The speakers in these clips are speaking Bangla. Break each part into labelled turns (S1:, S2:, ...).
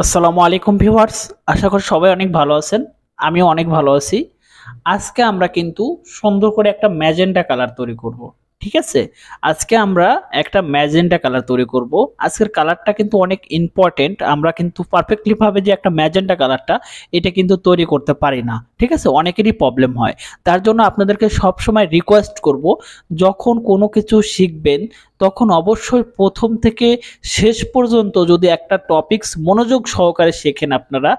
S1: আসসালামু আলাইকুম ভিউয়ার্স আশা করি সবাই অনেক ভালো আছেন আমিও অনেক ভালো আছি আজকে আমরা কিন্তু সুন্দর করে একটা ম্যাজেন্টা কালার তৈরি করব। ঠিক আছে আজকে আমরা একটা ম্যাজেন্টা কালার তৈরি করব আজকের কালারটা কিন্তু অনেক ইম্পর্টেন্ট আমরা কিন্তু পারফেক্টলিভাবে যে একটা ম্যাজেন্টা কালারটা এটা কিন্তু তৈরি করতে পারি না ঠিক আছে অনেকেরই প্রবলেম হয় তার জন্য আপনাদেরকে সব সময় রিকোয়েস্ট করব যখন কোনো কিছু শিখবেন তখন অবশ্যই প্রথম থেকে শেষ পর্যন্ত যদি একটা টপিকস মনোযোগ সহকারে শেখেন আপনারা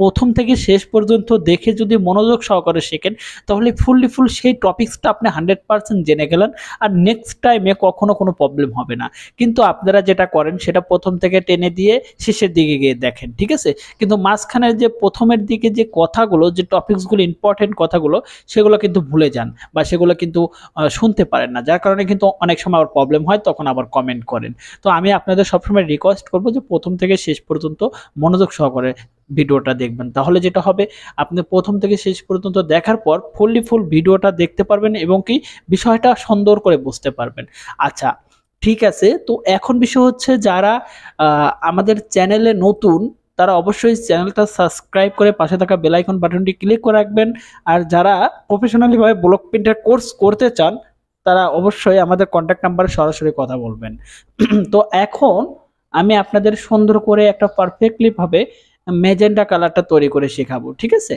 S1: প্রথম থেকে শেষ পর্যন্ত দেখে যদি মনোযোগ সহকারে শেখেন তাহলে ফুললি ফুল সেই টপিক্সটা আপনি হান্ড্রেড পার্সেন্ট জেনে গেলেন আর নেক্সট টাইমে কখনো কোনো প্রবলেম হবে না কিন্তু আপনারা যেটা করেন সেটা প্রথম থেকে টেনে দিয়ে শেষের দিকে গিয়ে দেখেন ঠিক আছে কিন্তু মাঝখানের যে প্রথমের দিকে যে কথাগুলো যে টপিকসগুলো ইম্পর্টেন্ট কথাগুলো সেগুলো কিন্তু ভুলে যান বা সেগুলো কিন্তু শুনতে পারেন না যার কারণে কিন্তু অনেক সময় আবার প্রবলেম হয় তখন আবার কমেন্ট করেন তো আমি আপনাদের সবসময় রিকোয়েস্ট করবো যে প্রথম থেকে শেষ পর্যন্ত মনোযোগ সহকারে ভিডিওটা দেখবেন তাহলে যেটা হবে আপনি প্রথম থেকে শেষ পর্যন্ত দেখার পর ফুললি ফুল ভিডিওটা দেখতে পারবেন এবং কি বিষয়টা সুন্দর করে বুঝতে পারবেন আচ্ছা ঠিক আছে তো এখন বিষয় হচ্ছে যারা আমাদের চ্যানেলে নতুন তারা অবশ্যই চ্যানেলটা সাবস্ক্রাইব করে পাশে থাকা বেলাইকন বাটনটি ক্লিক করে রাখবেন আর যারা প্রফেশনালিভাবে ব্লক প্রিন্টের কোর্স করতে চান তারা অবশ্যই আমাদের কন্ট্যাক্ট নাম্বারে সরাসরি কথা বলবেন তো এখন আমি আপনাদের সুন্দর করে একটা পারফেক্টলিভাবে ম্যাজেন্ডা কালারটা তৈরি করে শেখাবো ঠিক আছে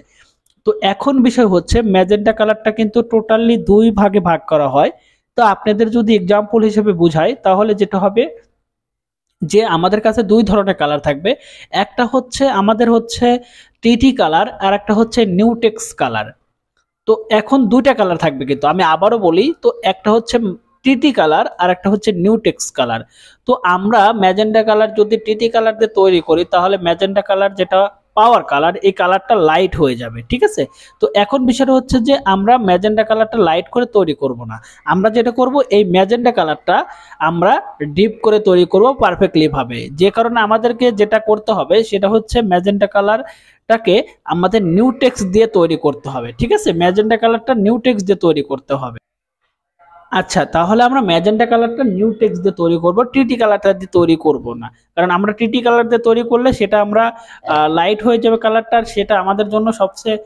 S1: তো এখন বিষয় হচ্ছে ম্যাজেন্ডা কালারটা কিন্তু টোটালি দুই ভাগে ভাগ করা হয় তো আপনাদের যদি এক্সাম্পল হিসেবে বুঝাই তাহলে যেটা হবে যে আমাদের কাছে দুই ধরনের কালার থাকবে একটা হচ্ছে আমাদের হচ্ছে টিটি কালার আর একটা হচ্ছে নিউটেক্স কালার তো এখন দুইটা কালার থাকবে কিন্তু আমি আবারও বলি তো একটা হচ্ছে টিটি কালার আর একটা হচ্ছে নিউটেক্স কালার তো আমরা ম্যাজেন্ডা কালার যদি টিটি কালার দিয়ে তৈরি করি তাহলে ম্যাজেন্ডা কালার যেটা পাওয়ার কালার এই কালারটা লাইট হয়ে যাবে ঠিক আছে তো এখন বিষয়টা হচ্ছে যে আমরা ম্যাজেন্ডা কালারটা লাইট করে তৈরি করব না আমরা যেটা করব এই ম্যাজেন্ডা কালারটা আমরা ডিপ করে তৈরি করব পারফেক্টলিভাবে যে কারণে আমাদেরকে যেটা করতে হবে সেটা হচ্ছে ম্যাজেন্ডা কালার টাকে আমাদের নিউটেক্স দিয়ে তৈরি করতে হবে ঠিক আছে ম্যাজেন্ডা কালারটা নিউটেক্স দিয়ে তৈরি করতে হবে আচ্ছা তাহলে আমরা ম্যাজেন্টা কালারটা নিউ টেক্স দিয়ে তৈরি করব টিটি কালারটা দিয়ে তৈরি করব না কারণ আমরা টিটি কালার দিয়ে তৈরি করলে সেটা আমরা লাইট হয়ে যাবে কালারটা আর সেটা আমাদের জন্য সবচেয়ে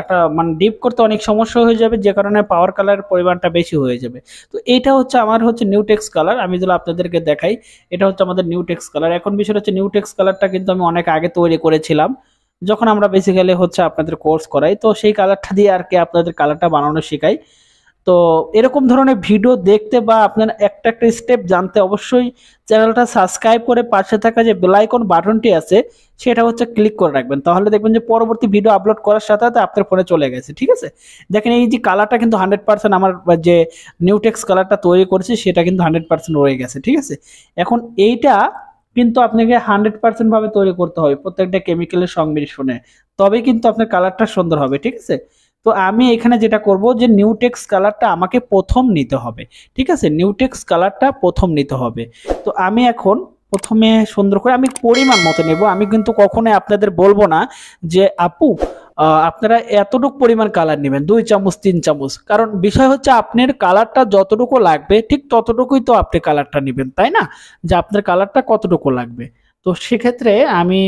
S1: একটা মানে ডিপ করতে অনেক সমস্যা হয়ে যাবে যে কারণে পাওয়ার কালারের পরিমাণটা বেশি হয়ে যাবে তো এটা হচ্ছে আমার হচ্ছে নিউ টেক্স কালার আমি যেগুলো আপনাদেরকে দেখাই এটা হচ্ছে আমাদের নিউ টেক্স কালার এখন বিষয় হচ্ছে নিউ টেক্স কালারটা কিন্তু আমি অনেক আগে তৈরি করেছিলাম যখন আমরা বেসিক্যালি হচ্ছে আপনাদের কোর্স করাই তো সেই কালারটা দিয়ে আর কি আপনাদের কালারটা বানানো শেখাই তো এরকম ধরনের ভিডিও দেখতে বা আপনার একটা একটা স্টেপ জানতে অবশ্যই চ্যানেলটা সাবস্ক্রাইব করে পাশে থাকা যে বেলাইকন বাটনটি আছে সেটা হচ্ছে ক্লিক করে রাখবেন তাহলে দেখবেন যে পরবর্তী ভিডিও আপলোড করার সাথে সাথে আপনার ফোনে চলে গেছে ঠিক আছে দেখেন এই যে কালারটা কিন্তু হান্ড্রেড পার্সেন্ট আমার যে নিউটেক্স কালারটা তৈরি করেছি সেটা কিন্তু হান্ড্রেড পার্সেন্ট রয়ে গেছে ঠিক আছে এখন এইটা কিন্তু আপনাকে হান্ড্রেড পার্সেন্টভাবে তৈরি করতে হবে প্রত্যেকটা কেমিক্যালের সংমিশ্রণে তবে কিন্তু আপনার কালারটা সুন্দর হবে ঠিক আছে তো আমি এখানে যেটা করব যে নিউটেক্স কালারটা আমাকে প্রথম নিতে হবে ঠিক আছে নিউটেক্স কালারটা প্রথম নিতে হবে তো আমি এখন প্রথমে সুন্দর করে আমি পরিমাণ মতো নেব আমি কিন্তু কখনোই আপনাদের বলবো না যে আপু আপনারা এতটুকু পরিমাণ কালার নেবেন দুই চামচ তিন চামচ কারণ বিষয় হচ্ছে আপনার কালারটা যতটুকু লাগবে ঠিক ততটুকুই তো আপনি কালারটা নেবেন তাই না যে আপনার কালারটা কতটুকু লাগবে তো সেক্ষেত্রে আমি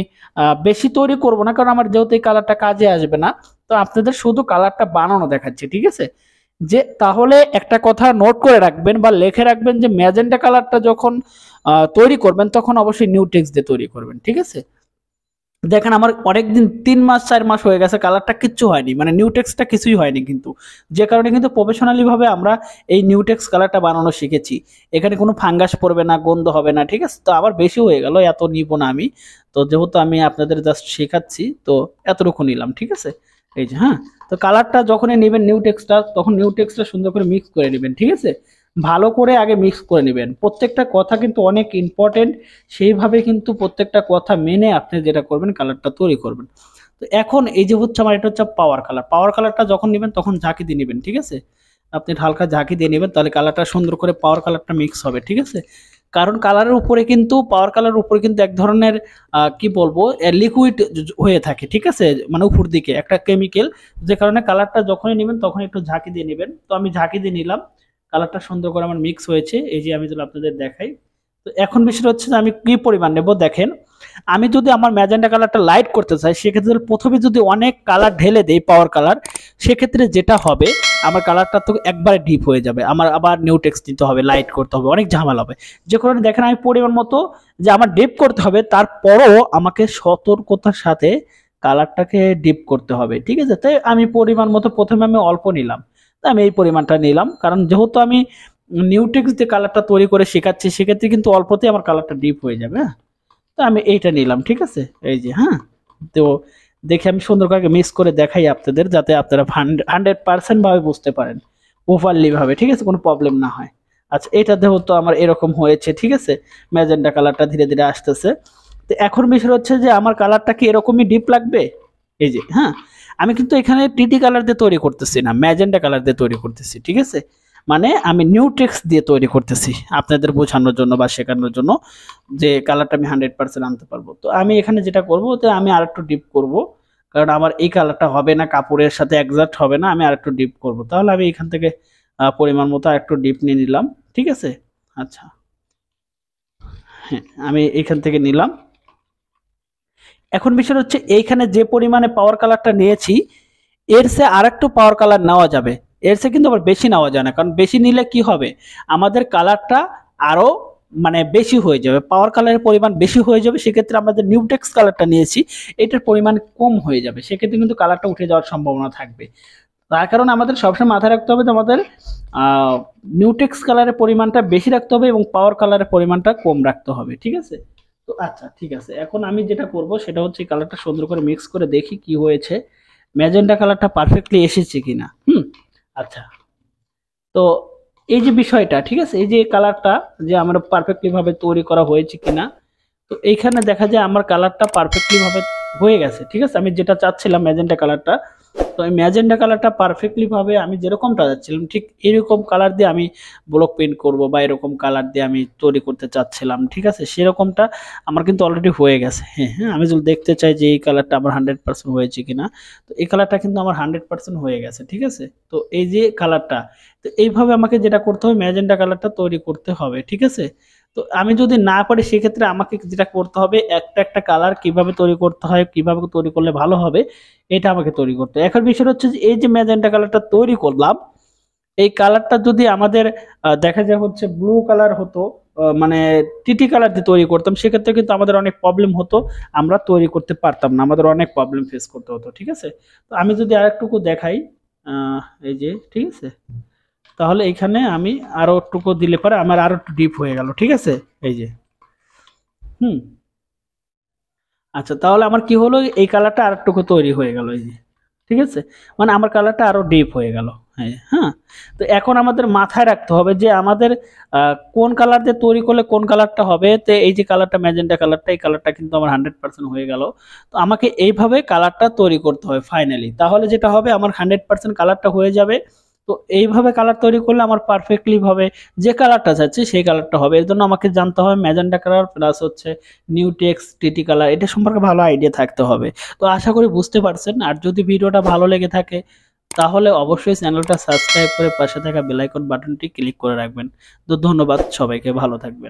S1: বেশি তৈরি করব না কারণ আমার যেহেতু এই কালারটা কাজে আসবে না তো আপনাদের শুধু কালারটা বানানো দেখাচ্ছি ঠিক আছে যে তাহলে একটা কথা নোট করে রাখবেন বা লেখে রাখবেন যে ম্যাজেন্টা কালারটা যখন তৈরি করবেন তখন অবশ্যই নিউ টেক্স দিয়ে তৈরি করবেন ঠিক আছে দেখেন আমার অনেকদিন তিন মাস চার মাস হয়ে গেছে কালারটা কিচ্ছু হয়নি মানে নিউটেক্সটা কিছুই হয়নি কিন্তু যে কারণে কিন্তু প্রফেশনালিভাবে আমরা এই নিউটেক্স কালারটা বানানো শিখেছি এখানে কোনো ফাঙ্গাস পড়বে না গন্ধ হবে না ঠিক আছে তো আবার বেশি হয়ে গেল এত নিব না আমি তো যেহেতু আমি আপনাদের জাস্ট শেখাচ্ছি তো এতটুকু নিলাম ঠিক আছে এই যে হ্যাঁ তো কালারটা যখনই নেবেন নিউটেক্সটা তখন নিউটেক্সটা সুন্দর করে মিক্স করে নেবেন ঠিক আছে ভালো করে আগে মিক্স করে নেবেন প্রত্যেকটা কথা কিন্তু অনেক ইম্পর্টেন্ট সেইভাবে কিন্তু প্রত্যেকটা কথা মেনে আপনি যেটা করবেন কালারটা তৈরি করবেন তো এখন এই যে হচ্ছে আমার এটা হচ্ছে পাওয়ার কালার পাওয়ার কালারটা যখন নেবেন তখন ঝাঁকি দিয়ে নেবেন ঠিক আছে আপনি হালকা ঝাঁকি দিয়ে নেবেন তাহলে কালারটা সুন্দর করে পাওয়ার কালারটা মিক্স হবে ঠিক আছে কারণ কালারের উপরে কিন্তু পাওয়ার কালারের উপরে কিন্তু এক ধরনের কি বলবো লিকুইড হয়ে থাকে ঠিক আছে মানে উপর দিকে একটা কেমিক্যাল যে কারণে কালারটা যখনই নেবেন তখন একটু ঝাঁকি দিয়ে নেবেন তো আমি ঝাঁকি দিয়ে নিলাম কালারটা সুন্দর করে আমার মিক্স হয়েছে এই যে আমি যদি আপনাদের দেখাই তো এখন বেশি হচ্ছে যে আমি কি পরিমাণ নেব দেখেন আমি যদি আমার ম্যাজেন্ডা কালারটা লাইট করতে চাই সেক্ষেত্রে প্রথমে যদি অনেক কালার ঢেলে দেই পাওয়ার কালার সেক্ষেত্রে যেটা হবে আমার কালারটা তো একবারে ডিপ হয়ে যাবে আমার আবার নিউ টেক্সট নিতে হবে লাইট করতে হবে অনেক ঝামেলা হবে যে কারণে দেখেন আমি পরিমাণ মতো যে আমার ডিপ করতে হবে তারপরও আমাকে সতর্কতার সাথে কালারটাকে ডিপ করতে হবে ঠিক আছে তাই আমি পরিমাণ মতো প্রথমে আমি অল্প নিলাম আমি এই পরিমাণটা নিলাম কারণ যেহেতু আমি নিউটেক্স যে কালারটা তৈরি করে শেখাচ্ছি সেক্ষেত্রে কিন্তু অল্পতেই আমার কালারটা ডিপ হয়ে যাবে হ্যাঁ তো আমি এইটা নিলাম ঠিক আছে এই যে হ্যাঁ তো দেখে আমি সুন্দর করে মিস করে দেখাই আপনাদের যাতে আপনারা হান্ড্রেড পার্সেন্টভাবে বুঝতে পারেন ওভারলিভাবে ঠিক আছে কোনো প্রবলেম না হয় আচ্ছা এটা যেহেতু আমার এরকম হয়েছে ঠিক আছে ম্যাজেন্ডা কালারটা ধীরে ধীরে আসতেছে তো এখন বিষয় হচ্ছে যে আমার কালারটা কি এরকমই ডিপ লাগবে এই যে হ্যাঁ আমি কিন্তু এখানে টিটি কালার দিয়ে তৈরি করতেছি না ম্যাজেন্ডা কালার দিয়ে তৈরি করতেছি ঠিক আছে মানে আমি নিউট্রিক্স দিয়ে তৈরি করতেছি আপনাদের বোঝানোর জন্য বা শেখানোর জন্য যে কালারটা আমি হান্ড্রেড পার্সেন্ট আনতে পারবো তো আমি এখানে যেটা করব তো আমি আর একটু ডিপ করব কারণ আমার এই কালারটা হবে না কাপড়ের সাথে একজাক্ট হবে না আমি আর একটু ডিপ করবো তাহলে আমি এখান থেকে পরিমাণ মতো আর একটু ডিপ নিয়ে নিলাম ঠিক আছে আচ্ছা হ্যাঁ আমি এখান থেকে নিলাম এখন বিষয় হচ্ছে এইখানে যে পরিমাণে পাওয়ার কালারটা নিয়েছি এর সে আর একটু পাওয়ার কালার নেওয়া যাবে এর সে কিন্তু আবার বেশি নেওয়া যায় না কারণ বেশি নিলে কি হবে আমাদের কালারটা আরও মানে বেশি হয়ে যাবে পাওয়ার কালারের পরিমাণ বেশি হয়ে যাবে সেক্ষেত্রে আমরা যে নিউটেক্স কালারটা নিয়েছি এটার পরিমাণ কম হয়ে যাবে সেক্ষেত্রে কিন্তু কালারটা উঠে যাওয়ার সম্ভাবনা থাকবে তার কারণে আমাদের সবসময় মাথায় রাখতে হবে যে আমাদের নিউটেক্স কালারের পরিমাণটা বেশি রাখতে হবে এবং পাওয়ার কালারের পরিমাণটা কম রাখতে হবে ঠিক আছে তো আচ্ছা ঠিক আছে এখন আমি যেটা করব সেটা হচ্ছে কালারটা সুন্দর করে মিক্স করে দেখি কি হয়েছে ম্যাজেন্ডা কালারটা পারফেক্টলি এসেছে কি না হুম আচ্ছা তো এই যে বিষয়টা ঠিক আছে এই যে কালারটা যে আমার পারফেক্টলিভাবে তৈরি করা হয়েছে কি না তো এইখানে দেখা যায় আমার কালারটা পারফেক্টলিভাবে হয়ে গেছে ঠিক আছে আমি যেটা চাচ্ছিলাম ম্যাজেন্ডা কালারটা তো আমি ম্যাজেন্ডা কালারটা পারফেক্টলিভাবে আমি যেরকমটা যাচ্ছিলাম ঠিক এরকম কালার দিয়ে আমি ব্লক পেন্ট করব বা এরকম কালার দিয়ে আমি তৈরি করতে চাচ্ছিলাম ঠিক আছে সেরকমটা আমার কিন্তু অলরেডি হয়ে গেছে হ্যাঁ হ্যাঁ আমি যদি দেখতে চাই যে এই কালারটা আমার হান্ড্রেড পার্সেন্ট হয়েছে কিনা তো এই কালারটা কিন্তু আমার হান্ড্রেড পার্সেন্ট হয়ে গেছে ঠিক আছে তো এই যে কালারটা তো এইভাবে আমাকে যেটা করতে হবে ম্যাজেন্ডা কালারটা তৈরি করতে হবে ঠিক আছে তো আমি যদি না পারি সেক্ষেত্রে আমাকে যেটা করতে হবে একটা একটা কালার কিভাবে তৈরি করতে হয় কিভাবে তৈরি করলে ভালো হবে এটা আমাকে তৈরি করতে হবে এখন বিষয় হচ্ছে যে এই যে ম্যাজেন্টা কালারটা তৈরি করলাম এই কালারটা যদি আমাদের দেখা যায় হচ্ছে ব্লু কালার হতো মানে টিটি কালার দিয়ে তৈরি করতাম সেক্ষেত্রে কিন্তু আমাদের অনেক প্রবলেম হতো আমরা তৈরি করতে পারতাম না আমাদের অনেক প্রবলেম ফেস করতে হতো ঠিক আছে তো আমি যদি আরেকটুকু দেখাই এই যে ঠিক আছে তাহলে এখানে আমি আরো টুকু দিলে পরে আমার আরও একটু ডিপ হয়ে গেল ঠিক আছে এই যে হুম আচ্ছা তাহলে আমার কি হলো এই কালারটা আর একটুকু তৈরি হয়ে গেল এই যে ঠিক আছে মানে আমার কালারটা আরও ডিপ হয়ে গেল হ্যাঁ তো এখন আমাদের মাথায় রাখতে হবে যে আমাদের কোন কালার দিয়ে তৈরি করলে কোন কালারটা হবে তো এই যে কালারটা ম্যাজেন্টা কালারটা এই কালারটা কিন্তু আমার হান্ড্রেড পার্সেন্ট হয়ে গেল তো আমাকে এইভাবে কালারটা তৈরি করতে হবে ফাইনালি তাহলে যেটা হবে আমার হান্ড্রেড পার্সেন্ট কালারটা হয়ে যাবে তো এইভাবে কালার তৈরি করলে আমার পারফেক্টলি ভাবে যে কালারটা চাচ্ছি সেই কালারটা হবে এর জন্য আমাকে জানতে হবে ম্যাজেন্ডা কালার প্লাস হচ্ছে নিউটেক্স টিটি কালার এটা সম্পর্কে ভালো আইডিয়া থাকতে হবে তো আশা করি বুঝতে পারছেন আর যদি ভিডিওটা ভালো লেগে থাকে তাহলে অবশ্যই চ্যানেলটা সাবস্ক্রাইব করে পাশে থাকা বেলাইকন বাটনটি ক্লিক করে রাখবেন তো ধন্যবাদ সবাইকে ভালো থাকবেন